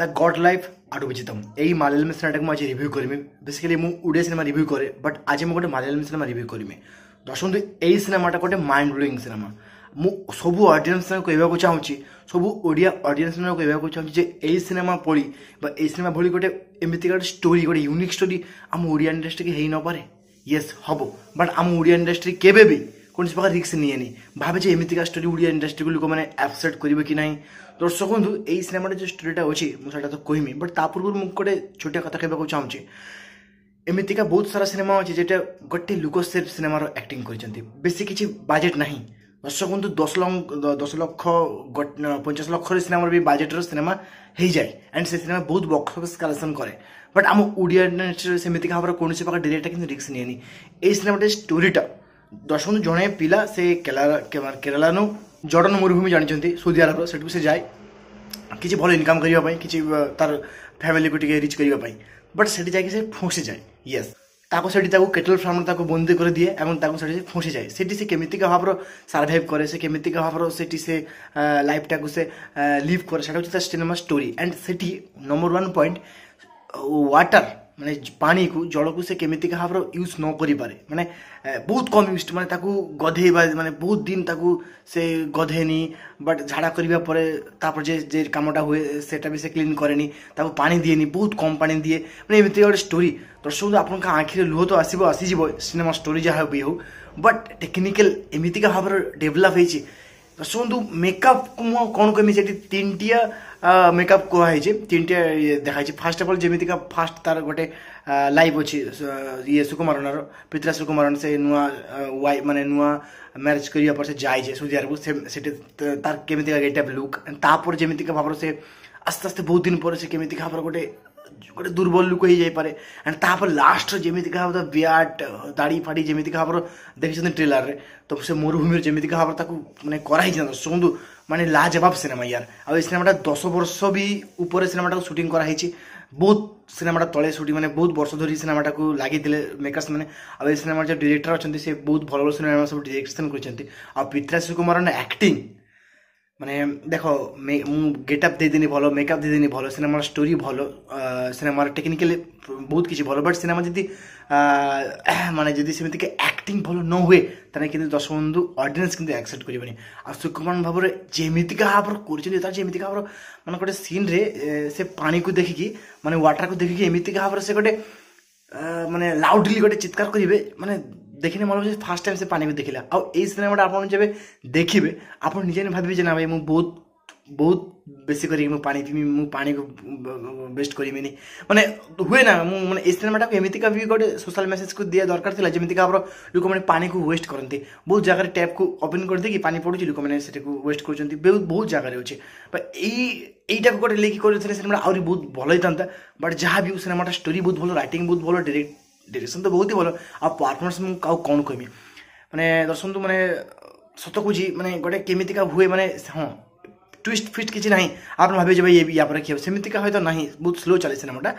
the God life ଆଡ଼ୁ ବୁଝିଥାଉ ଏଇ ମାଲୟାଲମ ସିନେମାଟାକୁ ମୁଁ ଆଜି ରିଭ୍ୟୁ କରିମି ବେସିକାଲି ମୁଁ ଓଡ଼ିଆ ସିନେମା ରିଭ୍ୟୁ କରେ ବଟ୍ ଆଜି ମୁଁ ଗୋଟେ ମାଲୟାଲମ ସିନେମା ରିଭ୍ୟୁ କରିମି ଦର୍ଶନ୍ତୁ ଏଇ ସିନେମାଟା ଗୋଟେ ମାଇଣ୍ଡ ବ୍ଲୋଇଙ୍ଗ ସିନେମା ମୁଁ ସବୁ ଅଡ଼ିଏନ୍ସ କହିବାକୁ ଚାହୁଁଛି ସବୁ ଓଡ଼ିଆ ଅଡ଼ିଏନ୍ସ କହିବାକୁ ଚାହୁଁଛି ଯେ ଏଇ ସିନେମା ଭଳି ବା ଏଇ ସିନେମା ଭଳି ଗୋଟେ ଏମିତିକା ଗୋଟେ ଷ୍ଟୋରି ଗୋଟେ ୟୁନିକ୍ ଷ୍ଟୋରି ଆମ ଓଡ଼ିଆ ଇଣ୍ଡଷ୍ଟ୍ରିକି ହେଇନପାରେ ୟେସ୍ ହେବ ବଟ୍ ଆମ ଓଡ଼ିଆ ଇଣ୍ଡଷ୍ଟ୍ରି କେବେ ବି কৌশি প্রকার রিক্স নিয়ে নি ভাবে যে এমিকা স্টোরি ওড়িয়া ইন্ডস্ট্রিকে লোক মানে আবসেট করবে কি না দর্শক বন্ধু এই সিনেমাটা যে স্টোরিটা অছি মু সেটা তো কহিমি বট তা পূর্ব মু গোটে ছোটিয়া কথা কহবাকে চাহুছি এমিকা বহু সারা সিনেমা অছে যেটা গোটে লুক সে সিনেমার আক্টিং করেছেন বেশি কিছু বাজেট না দর্শক বন্ধু দশ লক্ষ দশ লক্ষ পঞ্চাশ লক্ষর সিনেমার বি বাজেটর সিনেমা হয়ে যায় অ্যান্ড সে সিনেমা বহু বক্স অফিস কালেকশন করে বাট আম ওড়িয়া ইন্ডস্ট্রি সেমিকা ভাবে কোণী প্রকার ডিরেক্টর কিন্তু রিক্স নিয়ে নি এই সিনেমাটির স্টোরিটা ଦଶମରୁ ଜଣେ ପିଲା ସେ କେରଳା କେରଳାରୁ ଜର୍ଡ଼ନ ମରୁଭୂମି ଜାଣିଛନ୍ତି ସୌଦି ଆରବର ସେଠୁ ସେ ଯାଏ କିଛି ଭଲ ଇନକମ୍ କରିବା ପାଇଁ କିଛି ତାର ଫ୍ୟାମିଲିକୁ ଟିକେ ରିଚ୍ କରିବା ପାଇଁ ବଟ୍ ସେଠି ଯାଇକି ସେ ଫସିଯାଏ ୟେସ୍ ତାକୁ ସେଠି ତାକୁ କେଟଲ ଫାର୍ମରେ ତାକୁ ବନ୍ଦୀ କରିଦିଏ ଏବଂ ତାକୁ ସେଠି ଫସିଯାଏ ସେଠି ସେ କେମିତିକା ଭାବରେ ସର୍ଭାଇଭ୍ କରେ ସେ କେମିତିକା ଭାବରେ ସେଠି ସେ ଲାଇଫ୍ଟାକୁ ସେ ଲିଭ୍ କରେ ସେଟା ହେଉଛି ତା ସିନେମା ଷ୍ଟୋରି ଆଣ୍ଡ ସେଠି ନମ୍ବର ୱାନ୍ ପଏଣ୍ଟ ୱାଟର ମାନେ ପାଣିକୁ ଜଳକୁ ସେ କେମିତିକା ଭାବରେ ୟୁଜ୍ ନ କରିପାରେ ମାନେ ବହୁତ କମ୍ ୟୁଜ୍ ମାନେ ତାକୁ ଗଧେଇବା ମାନେ ବହୁତ ଦିନ ତାକୁ ସେ ଗଧେନି ବଟ୍ ଝାଡ଼ା କରିବା ପରେ ତାପରେ ଯେ ଯେ କାମଟା ହୁଏ ସେଟା ବି ସେ କ୍ଲିନ୍ କରେନି ତାକୁ ପାଣି ଦିଏନି ବହୁତ କମ୍ ପାଣି ଦିଏ ମାନେ ଏମିତି ଗୋଟେ ଷ୍ଟୋରି ଦର୍ଶକଙ୍କୁ ଆପଣଙ୍କ ଆଖିରେ ଲୁହ ତ ଆସିବ ଆସିଯିବ ସିନେମା ଷ୍ଟୋରି ଯାହା ବି ହେଉ ବଟ୍ ଟେକ୍ନିକାଲ ଏମିତିକା ଭାବରେ ଡେଭଲପ୍ ହେଇଛି ଶୁଣନ୍ତୁ ମେକଅପ୍ ମୁଁ କ'ଣ କହିବି ସେଠି ତିନିଟିଆ ମେକଅପ୍ କୁହାହେଇଛି ତିନିଟିଆ ଦେଖାହେଇଛି ଫାର୍ଷ୍ଟ ଅଫ୍ ଅଲ୍ ଯେମିତିକା ଫାର୍ଷ୍ଟ ତା'ର ଗୋଟେ ଲାଇଭ୍ ଅଛି ଇଏ ସୁକୁମାରଣାର ପୃଥ୍ୱୀରାଜ ସୁକୁମାରଣ ସେ ନୂଆ ୱାଇ ମାନେ ନୂଆ ମ୍ୟାରେଜ୍ କରିବା ପରେ ସେ ଯାଇଛି ସୌଦି ଆରବକୁ ସେ ସେଠି ତାର କେମିତିକା ଗେଟ୍ ଅଫ୍ ଲୁକ୍ ତାପରେ ଯେମିତିକା ଭାବରେ ସେ ଆସ୍ତେ ଆସ୍ତେ ବହୁତ ଦିନ ପରେ ସେ କେମିତିକା ଭାବରେ ଗୋଟେ ଗୋଟେ ଦୁର୍ବଳ ଲୋକ ହେଇଯାଇପାରେ ଆଣ୍ଡ ତାପରେ ଲାଷ୍ଟର ଯେମିତିକା ହେବ ତା ବିରାଟ ଦାଢ଼ି ଫାଡ଼ି ଯେମିତିକା ଭାବରେ ଦେଖିଛନ୍ତି ଟ୍ରେଲରରେ ତ ସେ ମରୁଭୂମିରେ ଯେମିତିକା ଭାବରେ ତାକୁ ମାନେ କରାହେଇଛି ଶୁଣନ୍ତୁ ମାନେ ଲାଜବାବ ସିନେମା ୟାର ଆଉ ଏ ସିନେମାଟା ଦଶ ବର୍ଷ ବି ଉପରେ ସିନେମାଟାକୁ ସୁଟିଂ କରାହେଇଛି ବହୁତ ସିନେମାଟା ତଳେ ସୁଟିଂ ମାନେ ବହୁତ ବର୍ଷ ଧରି ସିନେମାଟାକୁ ଲାଗିଥିଲେ ମେକର୍ସ ମାନେ ଆଉ ଏ ସିନେମାର ଯେଉଁ ଡିରେକ୍ଟର ଅଛନ୍ତି ସେ ବହୁତ ଭଲ ଭଲ ସିନେମା ସବୁ ଡିରେକ୍ସନ୍ କରିଛନ୍ତି ଆଉ ପିତ୍ରାଶ୍ରୀ କୁମାରଙ୍କ ଆକ୍ଟିଂ মানে দেখো গেট আপ দিদিনই ভালো মেকআপ দিদিনই ভালো সিনেমার স্টোরি ভালো সিনেমার টেকনিক্যালি বহুত কিছু ভালো বাট সিনেমা যদি মানে যদি সেমিতিকে ଆକ୍ଟିଂ ଭଲ ନ ହୁଏ ତାହେଲେ କିନ୍ତୁ ଦର୍ଶକ ବନ୍ଧୁ ଅଡ଼ିଏନ୍ସ କିନ୍ତୁ ଆକ୍ସେପ୍ଟ କରିବେନି ଆଉ ସୁକୁମାନ ଭାବରେ ଯେମିତିକା ଭାବରେ କରୁଛନ୍ତି ତାର ଯେମିତିକା ଭାବରେ ମାନେ ଗୋଟେ ସିନ୍ରେ ସେ ପାଣିକୁ ଦେଖିକି ମାନେ ୱାଟର୍କୁ ଦେଖିକି ଏମିତିକା ଭାବରେ ସେ ଗୋଟେ ମାନେ ଲାଉଡ଼ଲି ଗୋଟେ ଚିତ୍କାର କରିବେ ମାନେ ଦେଖିଲେ ମୋର ହେଉଛି ଫାର୍ଷ୍ଟ ଟାଇମ୍ ସେ ପାଣିକୁ ଦେଖିଲା ଆଉ ଏଇ ସିନେମାଟା ଆପଣ ଯେବେ ଦେଖିବେ ଆପଣ ନିଜେ ଭାବିବେ ଯେ ନା ଭାଇ ମୁଁ ବହୁତ ବହୁତ ବେଶୀ କରିକି ମୁଁ ପାଣି ପିଇବି ମୁଁ ପାଣିକୁ ୱେଷ୍ଟ କରିବିନି ମାନେ ହୁଏ ନା ମୁଁ ମାନେ ଏଇ ସିନେମାଟାକୁ ଏମିତିକା ବି ଗୋଟେ ସୋସିଆଲ୍ ମେସେଜକୁ ଦିଆ ଦରକାର ଥିଲା ଯେମିତିକା ଆମର ଲୋକମାନେ ପାଣିକୁ ୱେଷ୍ଟ କରନ୍ତି ବହୁତ ଜାଗାରେ ଟ୍ୟାପ୍କୁ ଓପେନ୍ କରିଦେଇକି ପାଣି ପଡ଼ୁଛି ଲୋକମାନେ ସେଟାକୁ ୱେଷ୍ଟ କରୁଛନ୍ତି ବହୁତ ବହୁତ ଜାଗାରେ ଅଛି ବା ଏଇ ଏଇଟାକୁ ଗୋଟେ ଲେଖି କରିଥିଲେ ସିନେମାଟା ଆହୁରି ବହୁତ ଭଲ ହେଇଥାନ୍ତା ବଟ୍ ଯାହା ବି ସିନେମାଟା ଷ୍ଟୋରି ବହୁତ ଭଲ ରାଇଟିଂ ବହୁତ ଭଲ ଡିରେକ୍ଟ डिरेक्शन तो बहुत ही भल आफमेंस मुझे कौन कहमी मैंने दर्शंतु मैंने सत कह मैंने गोटे केमिका हुए मैंने हाँ ट्विस्ट फिस्ट किसी ना आप भाव ये भी या पर सेमती हम तो ना बहुत स्लो चले सेमाटा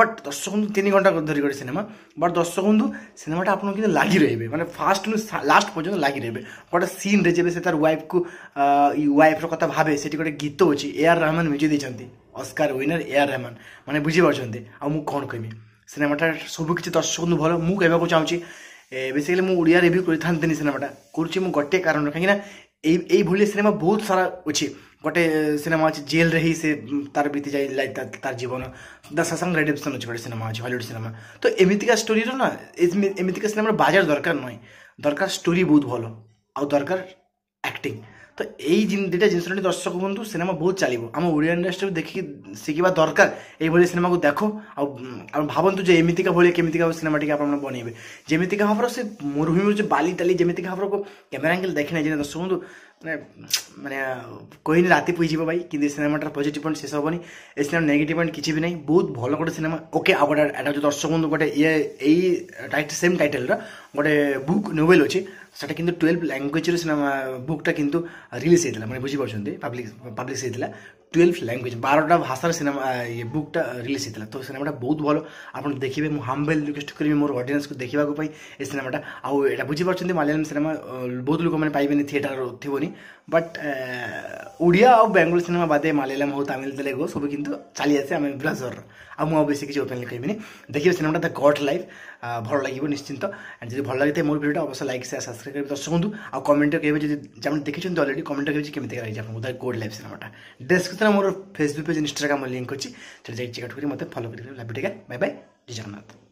बट दर्शक तीन घंटा धरी गए सिनेमा बट दर्शक सिनेमाटा आप लगि रे मैंने फास्ट नु लास्ट पर्यटन लगि रे गोटे सीन रे जब से तार वाइफ को वाइफ्र कथ भावे से गोटे गीत अच्छे ए आर रहमान म्यूजिक देखते Oscar winner A R Rahman मैंने बुझीपार आ कौन कहमी ସିନେମାଟା ସବୁକିଛି ଦର୍ଶକଙ୍କୁ ଭଲ ମୁଁ କହିବାକୁ ଚାହୁଁଛି ବେସିକାଲି ମୁଁ ଓଡ଼ିଆ ରିଭ୍ୟୁ କରିଥାନ୍ତିନି ସିନେମାଟା କରୁଛି ମୁଁ ଗୋଟିଏ କାରଣ କାହିଁକିନା ଏଇ ଏଇଭଳି ସିନେମା ବହୁତ ସାରା ଅଛି ଗୋଟେ ସିନେମା ଅଛି ଜେଲ୍ରେ ହିଁ ସେ ତାର ବିତି ଯାଇ ତାର ଜୀବନ ଦ ସସାଙ୍ଗ ରେଡେମ୍ପସନ୍ ଅଛି ଗୋଟେ ସିନେମା ଅଛି ହଲିଉଡ଼ ସିନେମା ତ ଏମିତିକା ଷ୍ଟୋରିର ନା ଏମିତିକା ସିନେମାର ବାଜାର ଦରକାର ନୁହେଁ ଦରକାର ଷ୍ଟୋରି ବହୁତ ଭଲ ଆଉ ଦରକାର ଆକ୍ଟିଂ ତ ଏଇ ଦୁଇଟା ଜିନିଷ ନେଇ ଦର୍ଶକ ବନ୍ଧୁ ସିନେମା ବହୁତ ଚାଲିବ ଆମ ଓଡ଼ିଆ ଇଣ୍ଡଷ୍ଟ୍ରିକୁ ଦେଖିକି ଶିଖିବା ଦରକାର ଏଇଭଳି ସିନେମାକୁ ଦେଖ ଆଉ ଆଉ ଭାବନ୍ତୁ ଯେ ଏମିତିକା ଭଳି କେମିତିକା ସିନେମାଟିକି ଆପଣ ବନେଇବେ ଯେମିତିକା ଭାବର ସେ ମରୁଭୂମି ହେଉଛି ବାଲି ଟାଲି ଯେମିତିକା ଭାବର କ୍ୟାମେରା ଆଙ୍ଗେଲ୍ ଦେଖିନାହିଁ ଯେ ଦର୍ଶକ ବନ୍ଧୁ ମାନେ ମାନେ କହିନି ରାତି ପୁଇଯିବ ଭାଇ କିନ୍ତୁ ଏ ସିନେମାଟାର ପଜିଟିଭ୍ ପଏଣ୍ଟ ଶେଷ ହେବନି ଏ ସିନେମା ନେଗେଟିଭ୍ ପଏଣ୍ଟ କିଛି ବି ନାହିଁ ବହୁତ ଭଲ ଗୋଟେ ସିନେମା ଓକେ ଆଉ ଗୋଟେ ଏଇଟା ହେଉଛି ଦର୍ଶକ ବନ୍ଧୁ ଗୋଟେ ଇଏ ଏଇ ଟାଇଟ୍ ସେମ୍ ଟାଇଟେଲ୍ର ଗୋଟେ ବୁକ୍ ନୋଭେଲ୍ ଅଛି সেটা কিন্তু টুয়েলভ ଲ୍ୟାଙ୍ଗୁଏଜ୍ରେ ସିନେମା ବୁକ୍ଟା କିନ୍ତୁ ରିଲିଜ୍ ହେଇଥିଲା ମାନେ ବୁଝିପାରୁଛନ୍ତି পাবলিক ପବ୍ଲିସ୍ ହେଇଥିଲା টুয়েলভ ল্যাঙ্গুয়েজ বারোটা ভাষার সিনেমা ইয়ে বুকটা রিলিজ হয়েছিল তো সিনেমাটা বহুত ভালো আপনার দেখবে মু হাম্বেল রিকোয়েস্ট করবি মোর অডিয়েন্সকে দেখা এই সিনেমাটা আউ এটা বুঝিপারছেন মালয়ালম সিনেমা বহুত লোক মানে পাইবে থিয়েটার থিবনি বাট ওড়িয়া আউ বেঙ্গল সিনেমা বাদে মালয়ালম হো তামিল তেলেগু সব কিন্তু চালি আসে আমি ব্রাজর আউ মু বেশি কিছু ওপেনলি কইবিনি দেখবে সিনেমাটা দ্য গড লাইফ ভালো লাগবে নিশ্চিন্ত যদি ভালো লাগে মোর ভিডিওটা অবশ্যই লাইক শেয়ার সাবস্ক্রাইব ସବସ୍କ୍ରାଇବ୍ କରିବେ ଦର୍ଶକ ହୁଅନ୍ତୁ ଆଉ କମେଣ୍ଟ କେବେ ଯଦି ଯେମିତି ଦେଖିଛନ୍ତି ଅଲରେଡ଼ି କମେଣ୍ଟ କେବେ କେମିତି ଲାଗିଛି ଆପଣଙ୍କୁ ଉଦୟ ଗୋଡ଼ ଲାଇଫ୍ ସିନେମାଟା ଡେସ୍କ୍ରିପ୍ସନ୍ରେ ମୋର ଫେସବୁକ୍ ପେଜ୍ ଇନଷ୍ଟାଗ୍ରାମ୍ ଲିଙ୍କ୍ ଅଛି ସେଠି ଯାଇକି ଚେକ୍ ଆଉଟ୍ କରି ମୋତେ ଫଲୋ କରିବେ ଲାଭି ଟେକା ବାଏ ବାଏ ଜଗନ୍ନାଥ